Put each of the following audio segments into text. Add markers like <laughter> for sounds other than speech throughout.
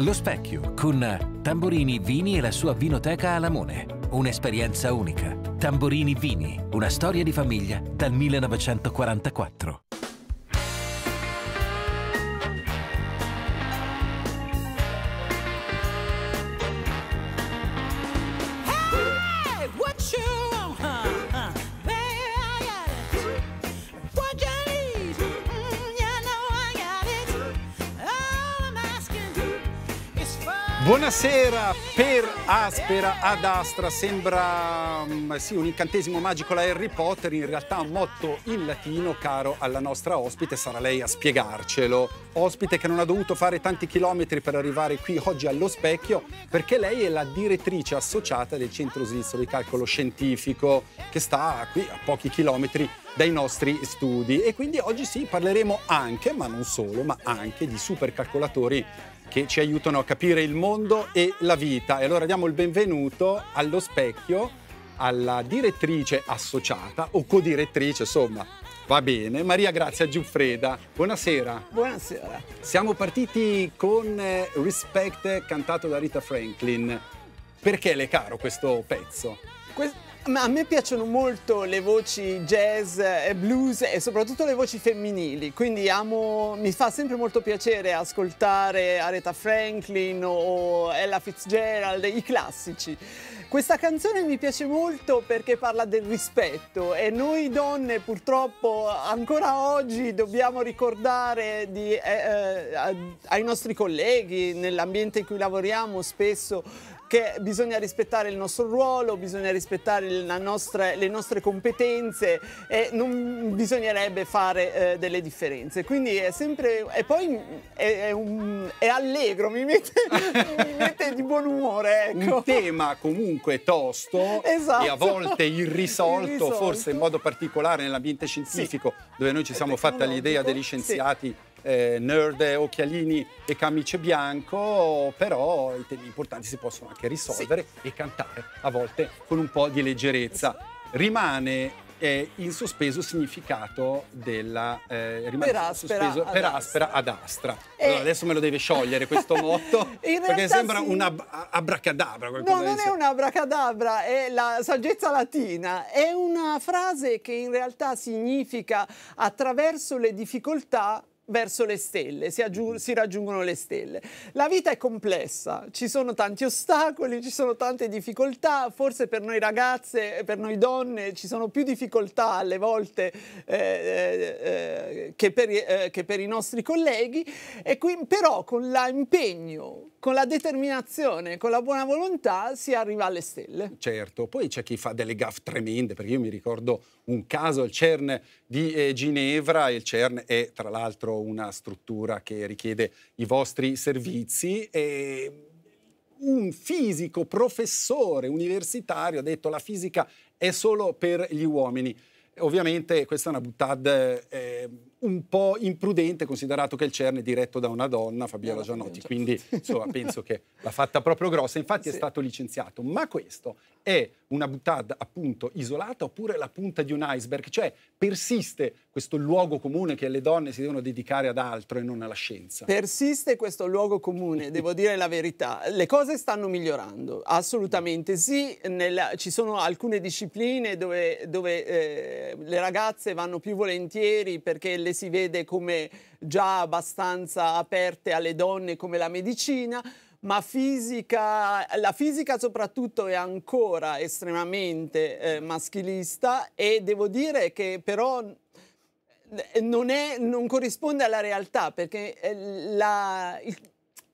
Lo Specchio con Tamburini Vini e la sua vinoteca Alamone. Un'esperienza unica. Tamburini Vini, una storia di famiglia dal 1944. Buonasera per Aspera ad Astra, sembra mm, sì, un incantesimo magico la Harry Potter, in realtà un motto in latino caro alla nostra ospite, sarà lei a spiegarcelo. Ospite che non ha dovuto fare tanti chilometri per arrivare qui oggi allo specchio, perché lei è la direttrice associata del Centro Svizzero di Calcolo Scientifico, che sta qui a pochi chilometri dai nostri studi. E quindi oggi sì, parleremo anche, ma non solo, ma anche di supercalcolatori che ci aiutano a capire il mondo e la vita. E allora diamo il benvenuto allo specchio alla direttrice associata o codirettrice, insomma, Va bene, Maria Grazia Giuffreda, buonasera. Buonasera. Siamo partiti con eh, Respect cantato da Rita Franklin. Perché le è caro questo pezzo? Ma a me piacciono molto le voci jazz e blues e soprattutto le voci femminili, quindi amo, mi fa sempre molto piacere ascoltare Aretha Franklin o Ella Fitzgerald, i classici. Questa canzone mi piace molto perché parla del rispetto e noi donne purtroppo ancora oggi dobbiamo ricordare di, eh, eh, ai nostri colleghi nell'ambiente in cui lavoriamo spesso che bisogna rispettare il nostro ruolo, bisogna rispettare nostra, le nostre competenze e non bisognerebbe fare eh, delle differenze. Quindi è sempre... E poi è, è, un, è allegro, mi mette, <laughs> mi mette, di buon umore. Ecco. Un tema comunque tosto esatto. e a esatto. volte irrisolto, irrisolto, forse in modo particolare nell'ambiente scientifico, sì. dove noi ci siamo fatta l'idea degli scienziati. Sì eh, nerd, occhialini e camice bianco, però i temi importanti si possono anche risolvere sì. e cantare a volte con un po' di leggerezza. Rimane eh, in sospeso il significato della eh, per aspera, sospeso, ad, per aspera astra. ad astra. E... Eh. Allora, adesso me lo deve sciogliere questo <laughs> motto perché sembra sì. un abracadabra. No, non è un abracadabra, è la saggezza latina. È una frase che in realtà significa attraverso le difficoltà verso le stelle, si, mm-hmm. si, raggiungono le stelle. La vita è complessa, ci sono tanti ostacoli, ci sono tante difficoltà, forse per noi ragazze, per noi donne ci sono più difficoltà alle volte eh, eh, eh che, per, eh, che, per, i nostri colleghi, e qui, però con l'impegno con la determinazione, con la buona volontà si arriva alle stelle. Certo, poi c'è chi fa delle gaffe tremende, perché io mi ricordo un caso il CERN di eh, Ginevra, il CERN è tra l'altro una struttura che richiede i vostri servizi e un fisico, professore universitario ha detto la fisica è solo per gli uomini. Ovviamente questa è una buttad... Eh, un po' imprudente considerato che il CERN è diretto da una donna, Fabiola eh, Gianotti, quindi insomma, penso che l'ha fatta proprio grossa, infatti sì. è stato licenziato. Ma questo è una butad appunto isolata oppure la punta di un iceberg, cioè persiste questo luogo comune che le donne si devono dedicare ad altro e non alla scienza. Persiste questo luogo comune, <laughs> devo dire la verità. Le cose stanno migliorando, assolutamente sì, nella, ci sono alcune discipline dove, dove eh, le ragazze vanno più volentieri perché le si vede come già abbastanza aperte alle donne come la medicina ma fisica, la fisica soprattutto è ancora estremamente eh, maschilista e devo dire che però eh, non, è, non corrisponde alla realtà perché è eh, la,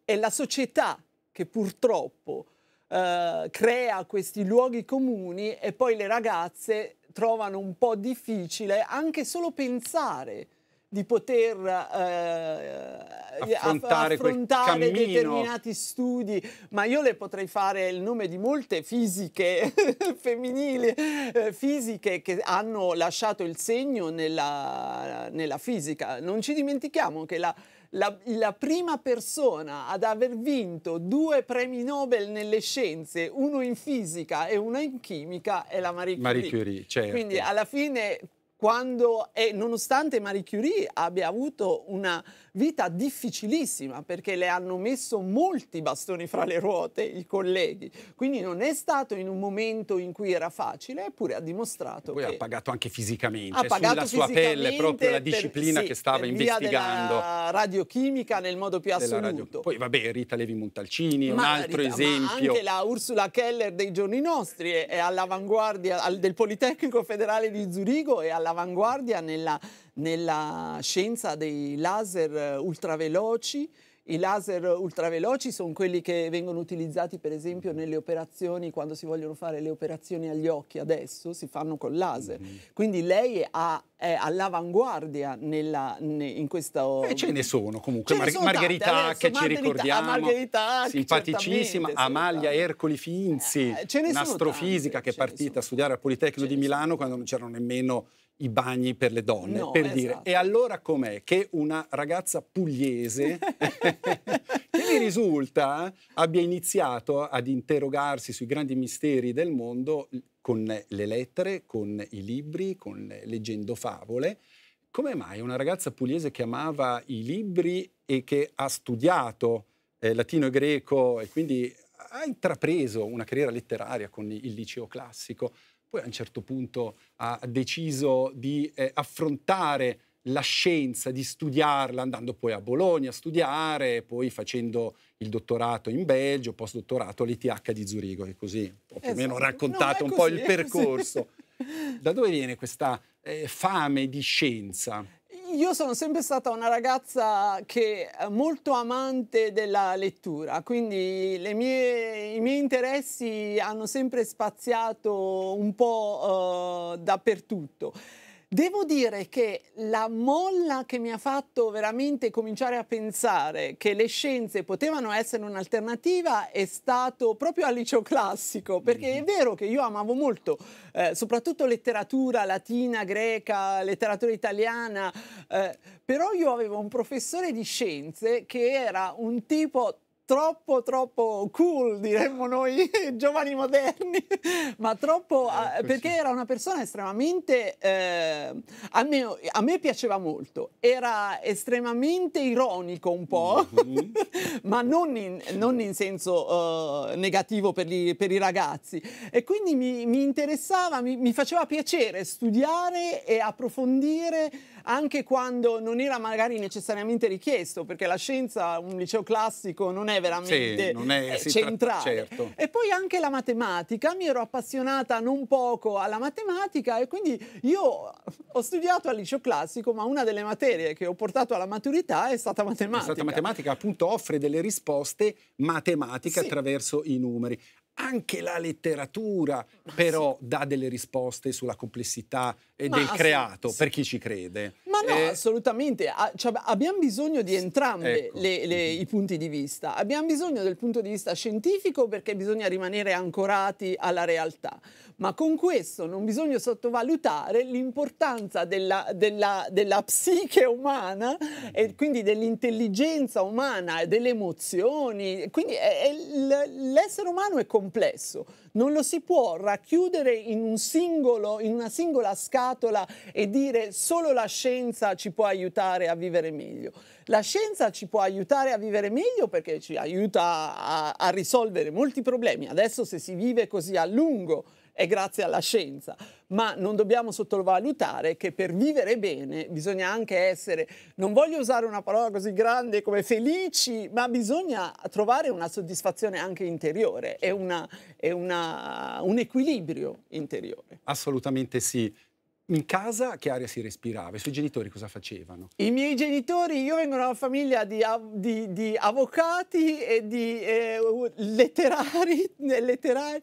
è la società che purtroppo eh, crea questi luoghi comuni e poi le ragazze trovano un po' difficile anche solo pensare di poter eh, eh affrontare, affrontare determinati studi, ma io le potrei fare il nome di molte fisiche <laughs> femminili, eh, fisiche che hanno lasciato il segno nella, nella fisica. Non ci dimentichiamo che la, la, la, prima persona ad aver vinto due premi Nobel nelle scienze, uno in fisica e uno in chimica, è la Marie Curie. Marie Curie certo. Quindi alla fine quando, e nonostante Marie Curie abbia avuto una vita difficilissima perché le hanno messo molti bastoni fra le ruote i colleghi, quindi non è stato in un momento in cui era facile, eppure ha dimostrato poi che... ha pagato anche fisicamente, ha pagato sulla fisicamente sua pelle proprio la disciplina per, che stava per investigando. la radiochimica nel modo più assoluto. Poi vabbè, Rita Levi Montalcini, ma un altro Rita, esempio. anche la Ursula Keller dei giorni nostri è, all'avanguardia del Politecnico Federale di Zurigo e alla all'avanguardia nella, nella scienza dei laser eh, ultraveloci. I laser ultraveloci sono quelli che vengono utilizzati per esempio nelle operazioni, quando si vogliono fare le operazioni agli occhi adesso, si fanno col laser. Mm-hmm. Quindi lei ha, è all'avanguardia nella, in questo... E eh, ce ne sono comunque, Mar- sono Margherita adesso, che Margherita, ci ah, ricordiamo, Margherita, simpaticissima, Amalia Ercoli Finzi, eh, ce un'astrofisica tante, che è partita a studiare al Politecnico di Milano quando non c'erano nemmeno i bagni per le donne, no, per esatto. dire. E allora com'è che una ragazza pugliese <laughs> che mi risulta abbia iniziato ad interrogarsi sui grandi misteri del mondo con le lettere, con i libri, con leggendo favole? Come mai una ragazza pugliese che amava i libri e che ha studiato eh, latino e greco e quindi ha intrapreso una carriera letteraria con il liceo classico, poi a un certo punto ha deciso di eh, affrontare la scienza, di studiarla, andando poi a Bologna a studiare, poi facendo il dottorato in Belgio, postdottorato all'ETH di Zurigo, e così ho più o meno esatto. raccontato un po' il percorso. <laughs> Da dove viene questa eh, fame di scienza? Io sono sempre stata una ragazza che è molto amante della lettura, quindi mie, i miei interessi hanno sempre spaziato un po' uh, dappertutto. Devo dire che la molla che mi ha fatto veramente cominciare a pensare che le scienze potevano essere un'alternativa è stato proprio al liceo classico, perché è mhm. vero che io amavo molto, eh, soprattutto letteratura latina, greca, letteratura italiana, eh, però io avevo un professore di scienze che era un tipo troppo troppo cool diremmo noi <laughs> giovani moderni <laughs> ma troppo eh, ah, eh perché era una persona estremamente eh, a, me, a, me, piaceva molto era estremamente ironico un po' mm-hmm. <laughs> ma non in, non in senso eh, negativo per, gli, per, i ragazzi e quindi mi, mi interessava mi, mi, faceva piacere studiare e approfondire anche quando non era magari necessariamente richiesto, perché la scienza, un liceo classico, non è veramente sì, non è, eh, centrale. Certo. E poi anche la matematica, mi ero appassionata non poco alla matematica e quindi io ho studiato al liceo classico, ma una delle materie che ho portato alla maturità è stata matematica. È stata matematica, appunto offre delle risposte matematiche sì. attraverso i numeri anche la letteratura Ma però sì. dà delle risposte sulla complessità Ma del creato, per chi ci crede. Ma no, eh, assolutamente, cioè, abbiamo bisogno di entrambi ecco. Mhm. i punti di vista. Abbiamo bisogno del punto di vista scientifico perché bisogna rimanere ancorati alla realtà. Ma con questo non bisogna sottovalutare l'importanza della, della, della psiche umana mm. e mhm. quindi dell'intelligenza umana, e delle emozioni. Quindi l'essere umano è comune complesso, non lo si può racchiudere in, un singolo, in una singola scatola e dire solo la scienza ci può aiutare a vivere meglio. La scienza ci può aiutare a vivere meglio perché ci aiuta a, a risolvere molti problemi. Adesso se si vive così a lungo, è grazie alla scienza, ma non dobbiamo sottovalutare che per vivere bene bisogna anche essere, non voglio usare una parola così grande come felici, ma bisogna trovare una soddisfazione anche interiore e, un equilibrio interiore. Assolutamente sì in casa che aria si respirava? I suoi genitori cosa facevano? I miei genitori, io vengo da una famiglia di, di, di avvocati e di eh, letterari, <laughs> eh, letterari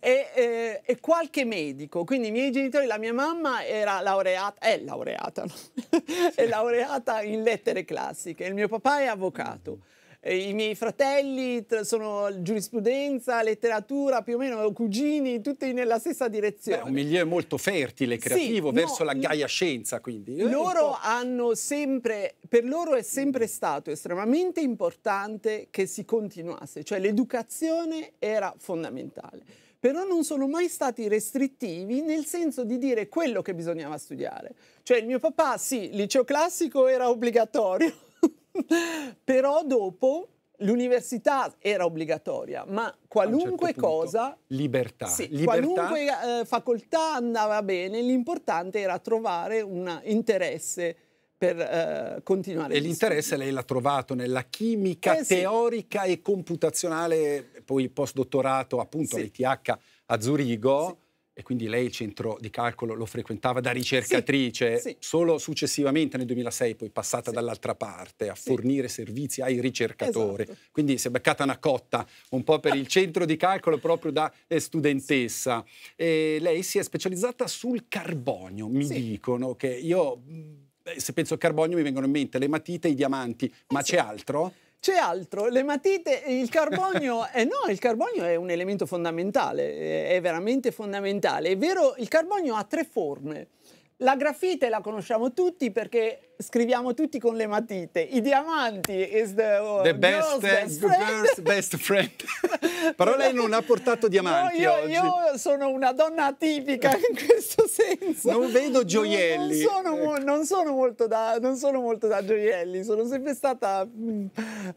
e, eh, e, qualche medico. Quindi i miei genitori, la mia mamma era laureata, è laureata, no? <laughs> è laureata in lettere classiche, il mio papà è avvocato. Mm. Eh, i miei fratelli sono giurisprudenza, letteratura, più o meno cugini, tutti nella stessa direzione. È un milieu molto fertile, creativo, sì, verso no, la gaia scienza quindi. Eh, loro hanno sempre, per loro è sempre mm. stato estremamente importante che si continuasse, cioè l'educazione era fondamentale. Però non sono mai stati restrittivi nel senso di dire quello che bisognava studiare. Cioè il mio papà, sì, liceo classico era obbligatorio, <laughs> Però dopo l'università era obbligatoria, ma certo qualunque certo cosa... Libertà. Sì, libertà. qualunque eh, facoltà andava bene, l'importante era trovare un interesse per eh, continuare. E l'interesse lei l'ha trovato nella chimica eh, teorica e computazionale, poi post dottorato appunto sì. all'ETH a Zurigo. Sì e quindi lei il centro di calcolo lo frequentava da ricercatrice, sì, sì. solo successivamente nel 2006 poi passata sì. dall'altra parte a fornire servizi ai ricercatori. Esatto. Quindi si è beccata una cotta un po' per il centro di calcolo proprio da eh, studentessa. E lei si è specializzata sul carbonio, mi dicono che io mm, eh, se penso al carbonio mi vengono in mente le matite, i diamanti, ma eh, c'è altro? C'è altro, le matite, il carbonio, <laughs> eh no, il carbonio è un elemento fondamentale, è veramente fondamentale. È vero, il carbonio ha tre forme. La grafite la conosciamo tutti perché scriviamo tutti con le matite. I diamanti is the, uh, the best, eh, best, friend. best <laughs> friend. Però lei non ha portato diamanti no, io, io, sono una donna atipica <laughs> in questo senso. Non vedo gioielli. Non, non, sono, ecco. non, sono, molto da, non sono molto da gioielli, sono sempre stata... Mm,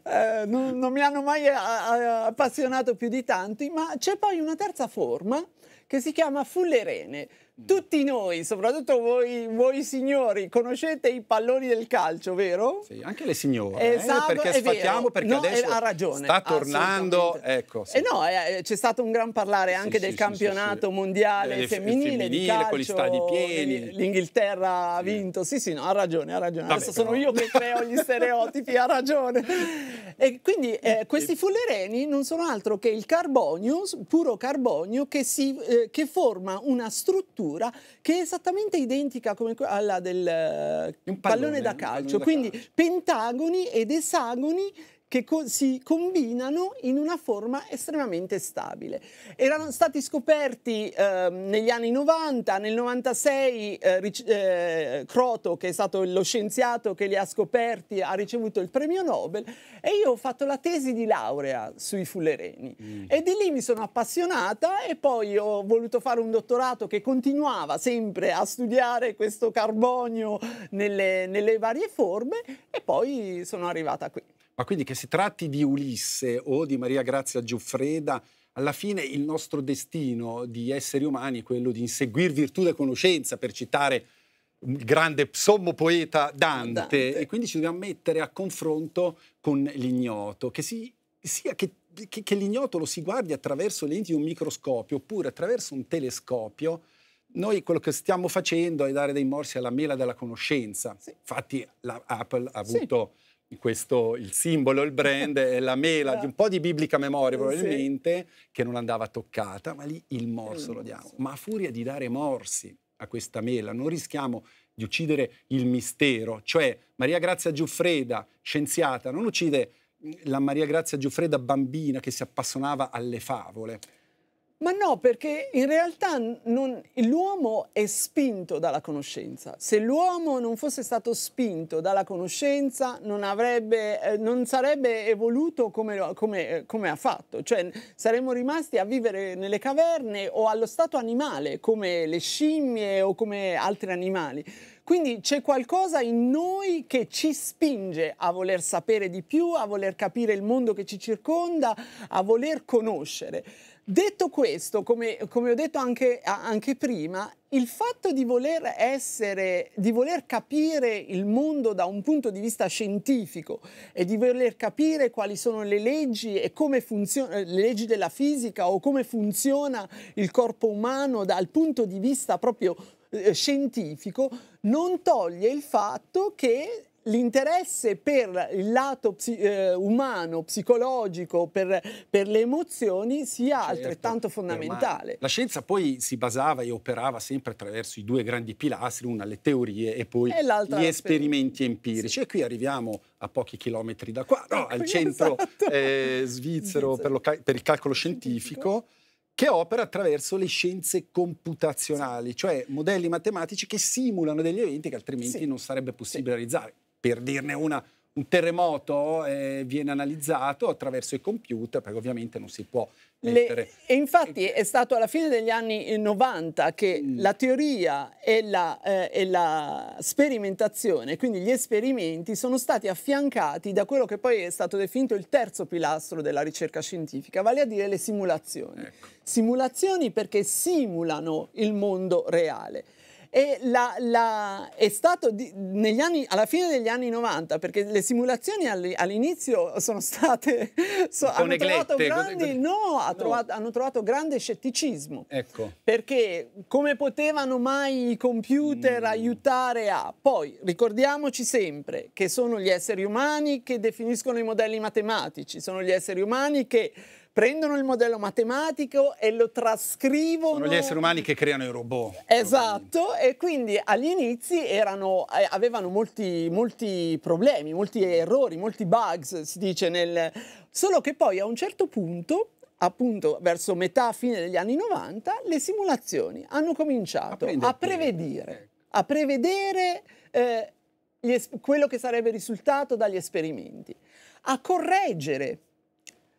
eh, non, non mi hanno mai appassionato più di tanti, ma c'è poi una terza forma che si chiama fullerene tutti noi, soprattutto voi, voi, signori, conoscete i palloni del calcio, vero? Sì, anche le signore. Eh, esatto, eh, perché sfatiamo, perché no, eh, adesso ha ragione, sta tornando. Ecco, sì. E eh, no, c'è stato un gran parlare anche sì, del sì, campionato mondiale eh, femminile, femminile, di calcio, con gli stadi pieni. L'Inghilterra ha vinto. Sì, sì, no, ha ragione, ha ragione. Vabbè, adesso però. sono io che creo gli <laughs> stereotipi, ha ragione. E quindi eh, questi fullereni non sono altro che il carbonio, puro carbonio, che, si, che forma una struttura struttura che è esattamente identica come alla del pallone, pallone, da calcio, pallone da quindi calcio. pentagoni ed esagoni che co si combinano in una forma estremamente stabile. Erano stati scoperti eh, negli anni 90, nel 96 eh, eh, Croto, che è stato lo scienziato che li ha scoperti, ha ricevuto il premio Nobel e io ho fatto la tesi di laurea sui fullereni mm. e di lì mi sono appassionata e poi ho voluto fare un dottorato che continuava sempre a studiare questo carbonio nelle, nelle varie forme e poi sono arrivata qui. Ma quindi che si tratti di Ulisse o di Maria Grazia Giuffreda, alla fine il nostro destino di esseri umani è quello di inseguire virtù e conoscenza, per citare il grande sommo poeta Dante, Dante, e quindi ci dobbiamo mettere a confronto con l'ignoto, che, si, sia che, che, che l'ignoto lo si guardi attraverso le lenti di un microscopio oppure attraverso un telescopio, noi quello che stiamo facendo è dare dei morsi alla mela della conoscenza. Sì. Infatti la, Apple ha avuto... Sì questo, il simbolo, il brand è la mela di un po' di biblica memoria probabilmente sì. che non andava toccata, ma lì il morso lo diamo. Ma a furia di dare morsi a questa mela non rischiamo di uccidere il mistero, cioè Maria Grazia Giuffreda, scienziata, non uccide la Maria Grazia Giuffreda bambina che si appassionava alle favole, ma no, perché in realtà l'uomo è spinto dalla conoscenza. Se l'uomo non fosse stato spinto dalla conoscenza, non, avrebbe, eh, non sarebbe evoluto come, come, eh, come, ha fatto. Cioè, saremmo rimasti a vivere nelle caverne o allo stato animale, come le scimmie o come altri animali. Quindi c'è qualcosa in noi che ci spinge a voler sapere di più, a voler capire il mondo che ci circonda, a voler conoscere. Detto questo, come, come ho detto anche, anche, prima, il fatto di voler essere, di voler capire il mondo da un punto di vista scientifico e di voler capire quali sono le leggi e come funzionano le leggi della fisica o come funziona il corpo umano dal punto di vista proprio eh, scientifico non toglie il fatto che l'interesse per il lato psi, eh, umano, psicologico, per, per, le emozioni sia certo, altrettanto fondamentale. La scienza poi si basava e operava sempre attraverso i due grandi pilastri, una le teorie e poi e gli esperimenti empirici. Sì. E qui arriviamo a pochi chilometri da qua, no, eh, al <laughs> centro esatto. eh, svizzero, per, cal- per, il calcolo scientifico che opera attraverso le scienze computazionali, cioè modelli matematici che simulano degli eventi che altrimenti sì. non sarebbe possibile sì. realizzare per dirne una, un terremoto eh, viene analizzato attraverso i computer, perché ovviamente non si può mettere... Le, e infatti è stato alla fine degli anni 90 eh, che mm. la teoria e la, eh, e la, sperimentazione, quindi gli esperimenti, sono stati affiancati da quello che poi è stato definito il terzo pilastro della ricerca scientifica, vale a dire le simulazioni. Ecco. Simulazioni perché simulano il mondo reale. E la, la, è stato di, anni, alla fine degli anni 90, perché le simulazioni all'inizio sono state... So, hanno, trovato grandi, no, no. Trovato, hanno trovato grande scetticismo. Ecco. Perché come potevano mai i computer mm. aiutare a... Poi ricordiamoci sempre che sono gli esseri umani che definiscono i modelli matematici, sono gli esseri umani che prendono il modello matematico e lo trascrivono. Sono gli esseri umani che creano i robot. Esatto, e quindi agli inizi erano, eh, avevano molti, molti, problemi, molti errori, molti bugs, si dice nel... Solo che poi a un certo punto appunto verso metà fine degli anni 90 le simulazioni hanno cominciato a, a prevedere, ecco. a prevedere eh, quello che sarebbe risultato dagli esperimenti, a correggere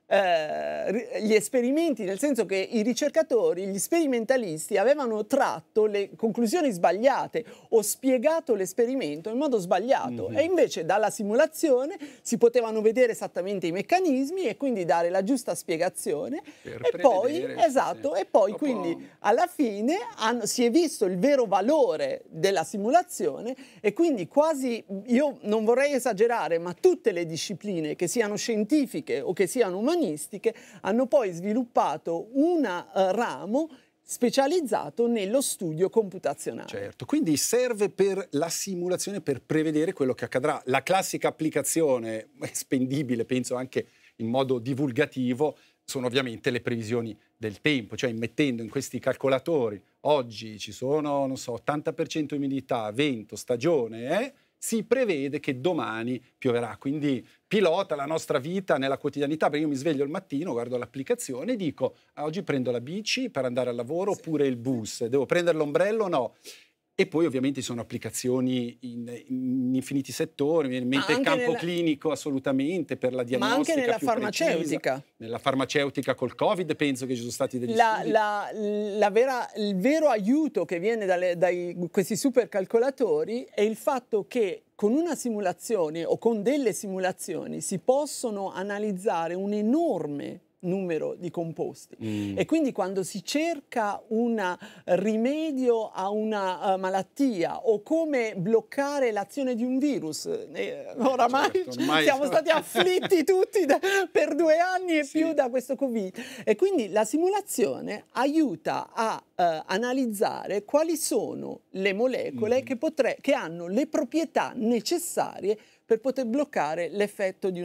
eh, gli esperimenti, nel senso che i ricercatori, gli sperimentalisti avevano tratto le conclusioni sbagliate o spiegato l'esperimento in modo sbagliato mm -hmm. e invece dalla simulazione si potevano vedere esattamente i meccanismi e quindi dare la giusta spiegazione per e poi, esatto, sì. e poi Dopo... quindi alla fine hanno, si è visto il vero valore della simulazione e quindi quasi, io non vorrei esagerare, ma tutte le discipline che siano scientifiche o che siano umanitarie urbanistiche hanno poi sviluppato un uh, ramo specializzato nello studio computazionale. Certo, quindi serve per la simulazione, per prevedere quello che accadrà. La classica applicazione, <laughs> spendibile penso anche in modo divulgativo, sono ovviamente le previsioni del tempo, cioè mettendo in questi calcolatori oggi ci sono, non so, 80% umidità, vento, stagione, eh? si prevede che domani pioverà. Quindi pilota la nostra vita nella quotidianità, perché io mi sveglio il mattino, guardo l'applicazione e dico ah, oggi prendo la bici per andare al lavoro sì. oppure il bus, devo prendere l'ombrello o no? E poi ovviamente sono applicazioni in, in infiniti settori, mi viene in mente il campo nella... clinico assolutamente per la diagnostica. Ma anche nella farmaceutica. Precisa. Nella farmaceutica col Covid penso che ci sono stati degli la, la, la vera, il vero aiuto che viene da dai questi supercalcolatori è il fatto che con una simulazione o con delle simulazioni si possono analizzare un enorme numero di composti. Mm. E quindi quando si cerca un rimedio a una uh, malattia o come bloccare l'azione di un virus, eh, eh oramai, certo, ormai siamo <laughs> stati afflitti tutti da, per due anni e sì. più da questo Covid. E quindi la simulazione aiuta a uh, analizzare quali sono le molecole mm. che, potre- che hanno le proprietà necessarie per poter bloccare l'effetto di,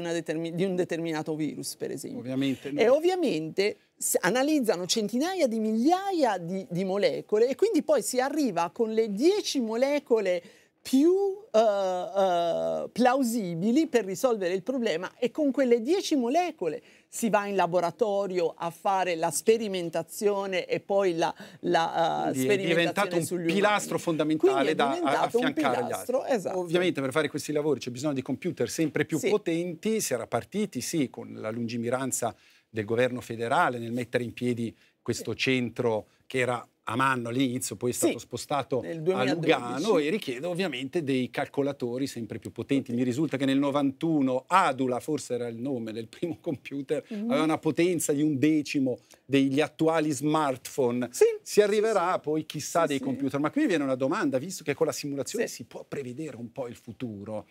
di, un determinato virus, per esempio. Ovviamente no. E ovviamente analizzano centinaia di migliaia di, di molecole e quindi poi si arriva con le 10 molecole più Uh, uh, plausibili per risolvere il problema e con quelle 10 molecole si va in laboratorio a fare la sperimentazione e poi la, la uh, sperimentazione è diventato un pilastro umani. fondamentale da affiancare agli altri. Esatto. Ovviamente per fare questi lavori c'è bisogno di computer sempre più sì. potenti, si era partiti sì con la lungimiranza del governo federale nel mettere in piedi questo centro che era a Manno all'inizio, poi è stato sì, spostato a Lugano e richiede ovviamente dei calcolatori sempre più potenti. Mi risulta che nel 91 Adula, forse era il nome del primo computer, mm aveva una potenza di un decimo degli attuali smartphone. Sì, si arriverà sì, poi chissà dei computer, ma qui viene una domanda, visto che con la simulazione si può prevedere un po' il futuro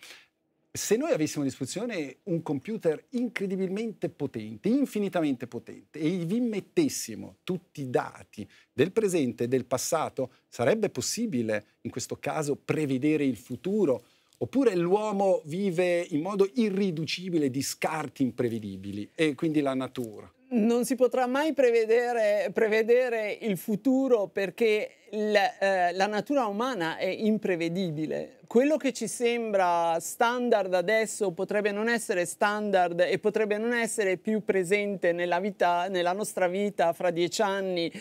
se noi avessimo a disposizione un computer incredibilmente potente, infinitamente potente, e vi mettessimo tutti i dati del presente e del passato, sarebbe possibile in questo caso prevedere il futuro? Oppure l'uomo vive in modo irriducibile di scarti imprevedibili e quindi la natura? non si potrà mai prevedere, prevedere il futuro perché la, eh, la natura umana è imprevedibile. Quello che ci sembra standard adesso potrebbe non essere standard e potrebbe non essere più presente nella, vita, nella nostra vita fra dieci anni.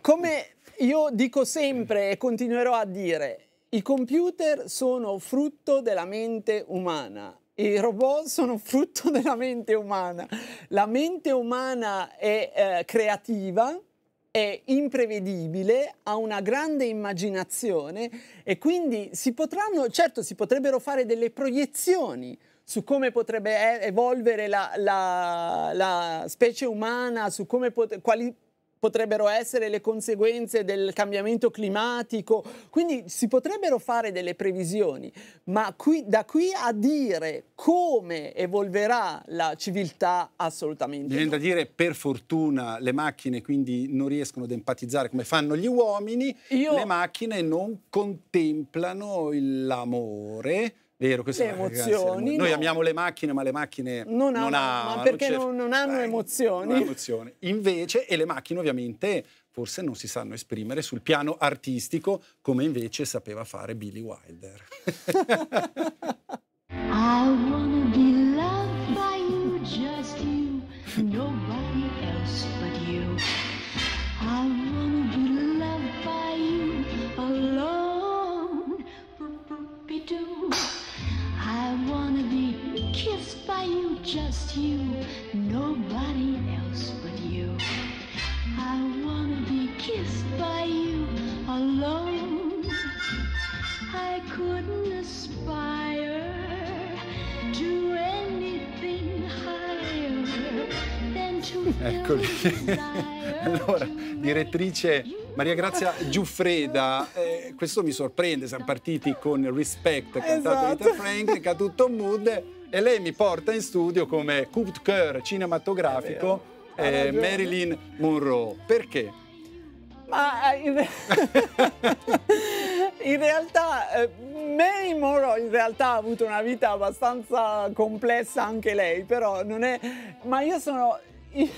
Come io dico sempre e continuerò a dire, i computer sono frutto della mente umana i robot sono frutto <laughs> della mente umana. La mente umana è eh, creativa, è imprevedibile, ha una grande immaginazione e quindi si potranno, certo si potrebbero fare delle proiezioni su come potrebbe evolvere la, la, la specie umana, su come pot- quali potrebbero essere le conseguenze del cambiamento climatico, quindi si potrebbero fare delle previsioni, ma qui, da qui a dire come evolverà la civiltà assolutamente. Viene no. dire per fortuna le macchine quindi non riescono ad empatizzare come fanno gli uomini, Io... le macchine non contemplano l'amore Vero, le emozioni. Noi no. amiamo le macchine, ma le macchine non, non hanno, ma perché non, non hanno eh, emozioni. Non hanno emozioni. Invece, e le macchine ovviamente forse non si sanno esprimere sul piano artistico come invece sapeva fare Billy Wilder. <laughs> I wanna be loved by you, just you, no kissed by you, just you, nobody else but you. I wanna be kissed by you alone. I couldn't aspire. Eccoli. <laughs> allora, direttrice Maria Grazia Giuffreda, eh, questo mi sorprende, siamo partiti con Respect, cantato esatto. da Frank, che ha tutto mood, e lei mi porta in studio come Coupe de Coeur cinematografico eh, Marilyn Monroe. Perché? Ma eh, in, re... <laughs> in realtà eh, Mary Monroe in realtà ha avuto una vita abbastanza complessa anche lei, però non è... Ma io sono <laughs>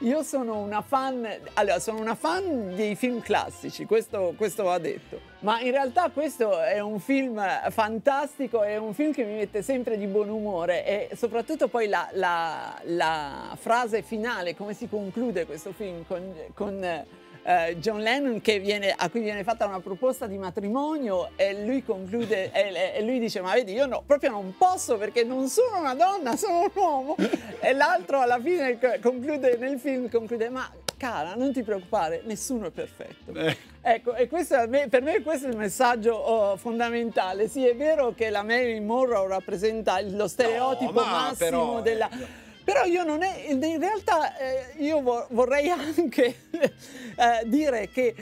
Io sono una fan, allora, sono una fan dei film classici, questo, questo va detto, ma in realtà questo è un film fantastico, è un film che mi mette sempre di buon umore e soprattutto poi la, la, la frase finale, come si conclude questo film con, con eh, John Lennon viene, a cui viene fatta una proposta di matrimonio e lui conclude e, e lui dice ma vedi io no, proprio non posso perché non sono una donna, sono un uomo e l'altro alla fine conclude nel film conclude ma cara, non ti preoccupare, nessuno è perfetto. Eh. Ecco, e questo, per me questo è il messaggio oh, fondamentale. Sì, è vero che la Mary Monroe rappresenta lo stereotipo no, massimo però, della... Eh però io non è, in realtà eh, io vorrei <laughs> anche eh, dire che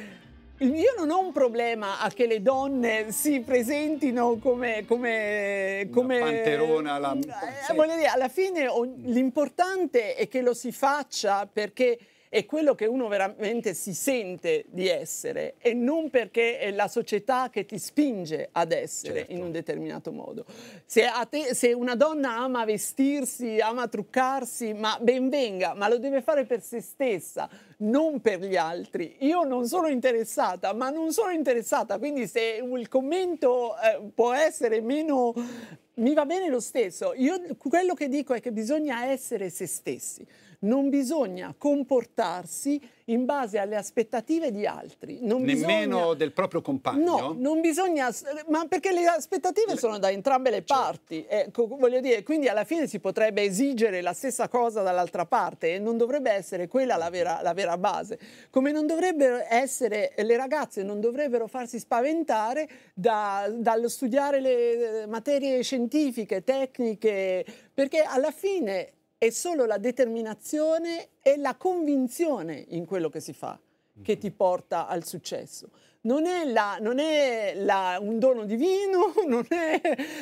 io non ho un problema a che le donne si presentino come... come, come Una panterona. La... Mm, eh, voglio dire, alla fine l'importante è che lo si faccia perché è quello che uno veramente si sente di essere e non perché è la società che ti spinge ad essere certo. in un determinato modo. Se, te, se, una donna ama vestirsi, ama truccarsi, ma ben venga, ma lo deve fare per se stessa, non per gli altri. Io non sono interessata, ma non sono interessata, quindi se il commento eh, può essere meno mi va bene lo stesso. Io quello che dico è che bisogna essere se stessi non bisogna comportarsi in base alle aspettative di altri. Non Nemmeno bisogna... del proprio compagno? No, non bisogna... Ma perché le aspettative le... sono da entrambe le certo. parti. Ecco, voglio dire, quindi alla fine si potrebbe esigere la stessa cosa dall'altra parte e non dovrebbe essere quella la vera, la vera base. Come non dovrebbero essere... Le ragazze non dovrebbero farsi spaventare da, dallo studiare le eh, materie scientifiche, tecniche, perché alla fine è solo la determinazione e la convinzione in quello che si fa che mhm. ti porta al successo. Non è, la, non è la, un dono divino, <laughs> non è...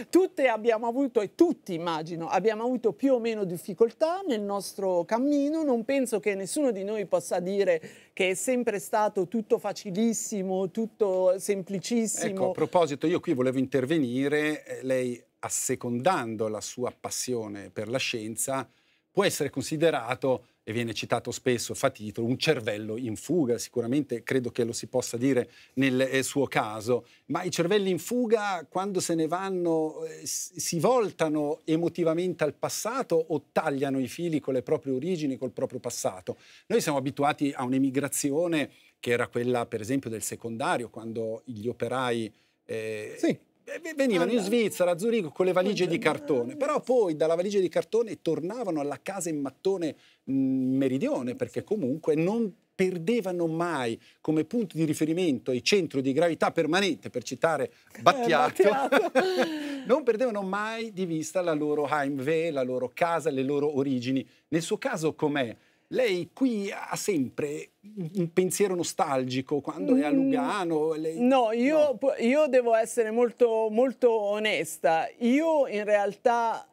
Tutte abbiamo avuto, e tutti immagino, abbiamo avuto più o meno difficoltà nel nostro cammino. Non penso che nessuno di noi possa dire che è sempre stato tutto facilissimo, tutto semplicissimo. Ecco, a proposito, io qui volevo intervenire, eh, lei assecondando la sua passione per la scienza, può essere considerato, e viene citato spesso, fa titolo, un cervello in fuga, sicuramente credo che lo si possa dire nel eh, suo caso, ma i cervelli in fuga quando se ne vanno eh, si voltano emotivamente al passato o tagliano i fili con le proprie origini, col proprio passato? Noi siamo abituati a un'emigrazione che era quella per esempio del secondario, quando gli operai... Eh, sì eh, venivano in Svizzera, a Zurigo, con le valigie di cartone, però poi dalla valigia di cartone tornavano alla casa in mattone mh, mm, meridione, perché comunque non perdevano mai come punto di riferimento e centro di gravità permanente, per citare eh, Battiato, eh, <laughs> non perdevano mai di vista la loro Heimweh, la loro casa, le loro origini. Nel suo caso com'è? Lei qui ha sempre un pensiero nostalgico quando è a mm, Lugano? Lei... No, io, no, io, devo essere molto, molto onesta. Io in realtà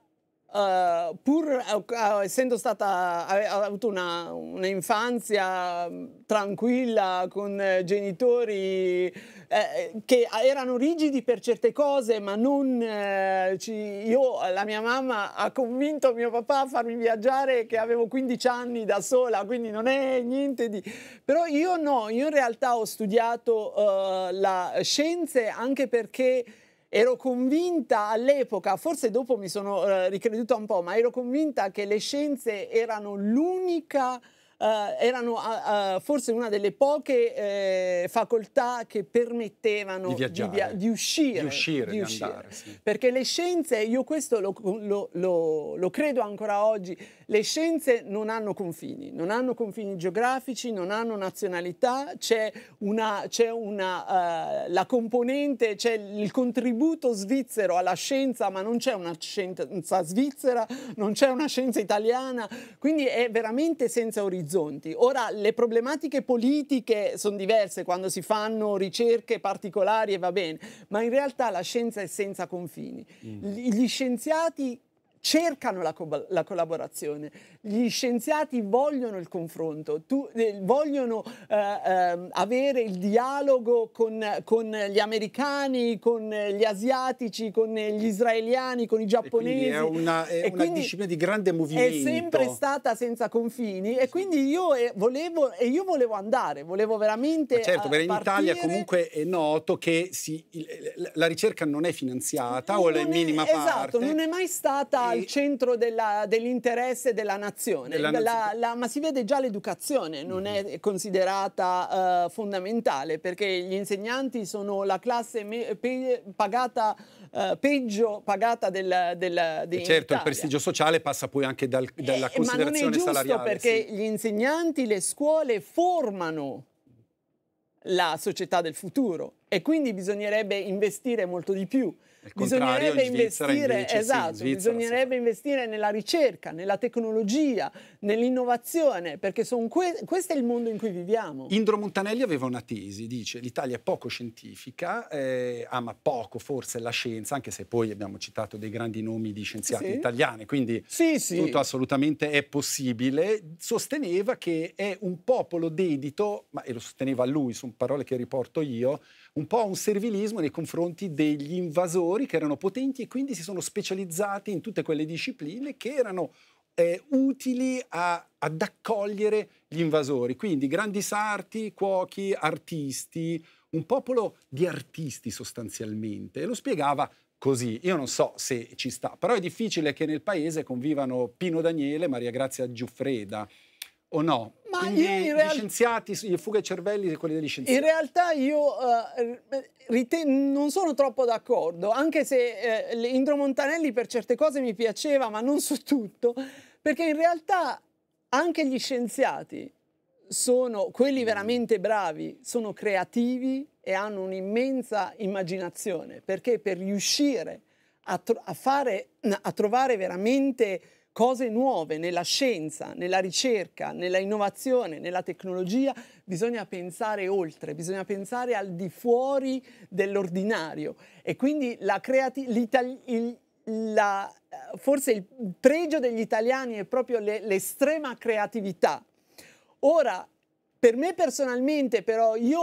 Uh, pur uh, essendo stata avuto una, una, mm, tranquilla con eh, genitori che erano rigidi per certe cose ma non ci, io la mia mamma ha convinto mio papà a farmi viaggiare che avevo 15 anni da sola quindi non è niente di però io no io in realtà ho studiato la scienze anche perché ero convinta all'epoca, forse dopo mi sono eh, ricreduta un po', ma ero convinta che le scienze erano l'unica... Uh, erano uh, uh, forse una delle poche eh, facoltà che permettevano di, viaggiare, di, via- di uscire. Di uscire, di uscire. Andare, sì. Perché le scienze, io questo lo, lo, lo, lo credo ancora oggi, le scienze non hanno confini, non hanno confini geografici, non hanno nazionalità, c'è una, c'è una uh, la componente, c'è il contributo svizzero alla scienza, ma non c'è una scienza svizzera, non c'è una scienza italiana, quindi è veramente senza orizzonti. Ora, le problematiche politiche sono diverse quando si fanno ricerche particolari e va bene, ma in realtà la scienza è senza confini. Mm. Gli scienziati cercano la, co la, collaborazione, gli scienziati vogliono il confronto, tu, eh, vogliono eh, eh, avere il dialogo con, con, gli americani, con gli asiatici, con gli israeliani, con i giapponesi. è una, è una disciplina di grande movimento. È sempre stata senza confini e quindi io eh, volevo, e io volevo andare, volevo veramente... Ma certo, eh, perché in Italia comunque è noto che si, la ricerca non è finanziata non o è la minima esatto, parte. Esatto, non è mai stata al centro della, dell'interesse della nazione. Della la, la, ma si vede già l'educazione, non mm-hmm. è considerata uh, fondamentale perché gli insegnanti sono la classe me- pe- pagata, uh, peggio pagata del, del, del Certo, Italia. il prestigio sociale passa poi anche dal, dalla eh, considerazione salariale. Ma non è giusto perché sì. gli insegnanti, le scuole formano la società del futuro e quindi bisognerebbe investire molto di più. Bisognerebbe investire, esatto, sì, in esatto, bisognerebbe investire nella ricerca, nella tecnologia, nell'innovazione, perché que- questo è il mondo in cui viviamo. Indro Montanelli aveva una tesi, dice l'Italia è poco scientifica, eh, ama poco forse la scienza, anche se poi abbiamo citato dei grandi nomi di scienziati sì. italiani, quindi tutto assolutamente è possibile. Sosteneva che è un popolo dedito, ma, e lo sosteneva lui su sono parole che riporto io, un po' un servilismo nei confronti degli invasori che erano potenti e quindi si sono specializzati in tutte quelle discipline che erano eh, utili a, ad accogliere gli invasori. Quindi grandi sarti, cuochi, artisti, un popolo di artisti sostanzialmente. E lo spiegava così. Io non so se ci sta, però è difficile che nel paese convivano Pino Daniele e Maria Grazia Giuffreda o no? Ma Quindi io in realtà... Gli scienziati, le fughe cervelli e quelli degli scienziati. In realtà io uh, non sono troppo d'accordo, anche se uh, Indro Montanelli per certe cose mi piaceva, ma non su tutto, perché in realtà anche gli scienziati sono quelli mm. veramente bravi, sono creativi e hanno un'immensa immaginazione, perché per riuscire a, a, fare, a trovare veramente cose nuove nella scienza, nella ricerca, nella innovazione, nella tecnologia, bisogna pensare oltre, bisogna pensare al di fuori dell'ordinario e quindi la creatività la, forse il pregio degli italiani è proprio l'estrema creatività. Ora, per me personalmente, però, io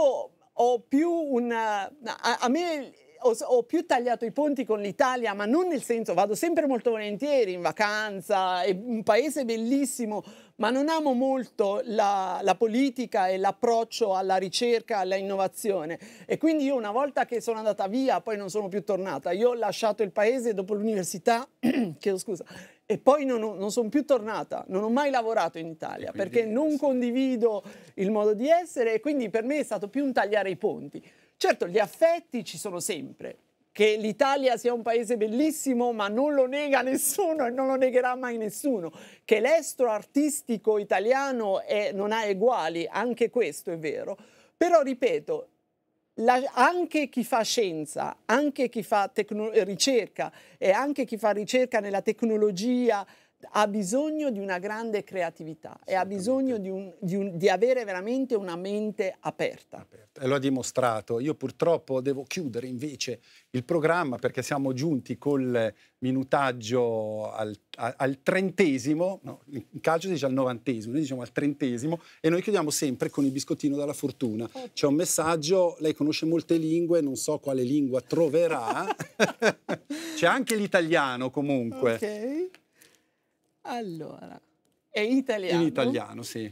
ho più una... A, a me ho, ho, più tagliato i ponti con l'Italia, ma non nel senso, vado sempre molto volentieri in vacanza, è un paese bellissimo, ma non amo molto la, la politica e l'approccio alla ricerca, alla innovazione. E quindi io una volta che sono andata via, poi non sono più tornata, io ho lasciato il paese dopo l'università, <clears throat> chiedo scusa, e poi non, non sono più tornata, non ho mai lavorato in Italia perché non condivido il modo di essere e quindi per me è stato più un tagliare i ponti. Certo, gli affetti ci sono sempre, che l'Italia sia un paese bellissimo, ma non lo nega nessuno e non lo negherà mai nessuno. Che l'estro artistico italiano è, non ha uguali, anche questo è vero. Però, ripeto, la, anche chi fa scienza, anche chi fa ricerca e anche chi fa ricerca nella tecnologia, ha bisogno di una grande creatività e ha bisogno di, un, di, un, di, avere veramente una mente aperta. aperta. E lo ha dimostrato. Io purtroppo devo chiudere invece il programma perché siamo giunti col minutaggio al, al trentesimo, no, in calcio si dice al novantesimo, noi diciamo al trentesimo e noi chiudiamo sempre con il biscottino della fortuna. C'è un messaggio, lei conosce molte lingue, non so quale lingua troverà. <laughs> C'è anche l'italiano comunque. Ok. Allora, è in italiano? In italiano, sì.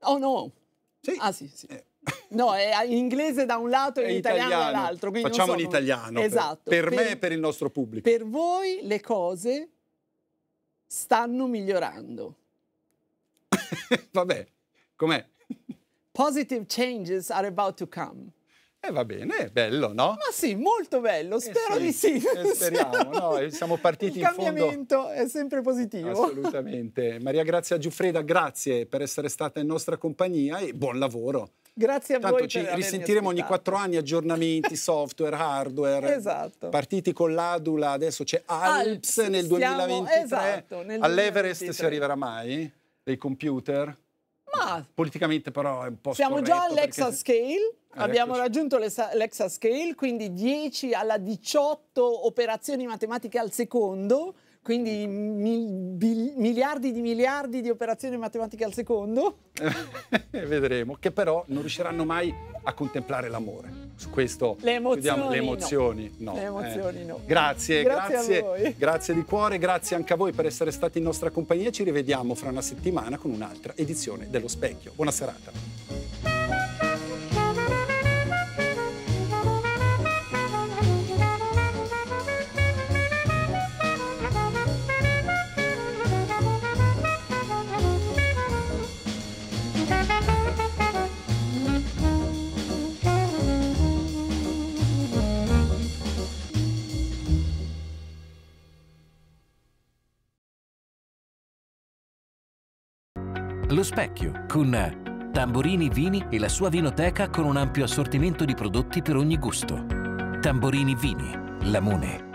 Oh no! Sì. Ah sì, sì. Eh. No, è in inglese da un lato e in italiano, italiano. dall'altro. Facciamo sono... in italiano. Esatto. Per, per, per me e per il nostro pubblico. Per voi le cose stanno migliorando. <laughs> Vabbè, com'è? Positive changes are about to come. E eh, va bene, bello, no? Ma sì, molto bello, eh, spero eh sì, di sì. Eh, speriamo, no? Siamo eh, partiti Il in fondo. Il cambiamento è sempre positivo. Assolutamente. Maria Grazia Giuffreda, grazie per essere stata in nostra compagnia e buon lavoro. Grazie a Tanto voi. Tanto ci risentiremo ogni quattro anni aggiornamenti <laughs> software, hardware. Esatto. Partiti con l'Adula, adesso c'è Alps, Alps, nel 2023. esatto, nel 2023. All'Everest si arriverà mai? Dei computer? Ma politicamente però è un po' Siamo già all'exascale, Scale, eh, abbiamo eccoci. raggiunto l'exascale, quindi 10 alla 18 operazioni matematiche al secondo quindi ecco. mil, miliardi di miliardi di operazioni matematiche al secondo. <laughs> Vedremo, che però non riusciranno mai a contemplare l'amore. Su questo le emozioni, le emozioni no. no. Le eh. emozioni eh. no. Grazie, grazie, grazie, grazie di cuore, grazie anche a voi per essere stati in nostra compagnia. Ci rivediamo fra una settimana con un'altra edizione dello Specchio. Buona serata. Lo Specchio, con Tamborini Vini e la sua vinoteca con un ampio assortimento di prodotti per ogni gusto. Tamborini Vini, Lamone.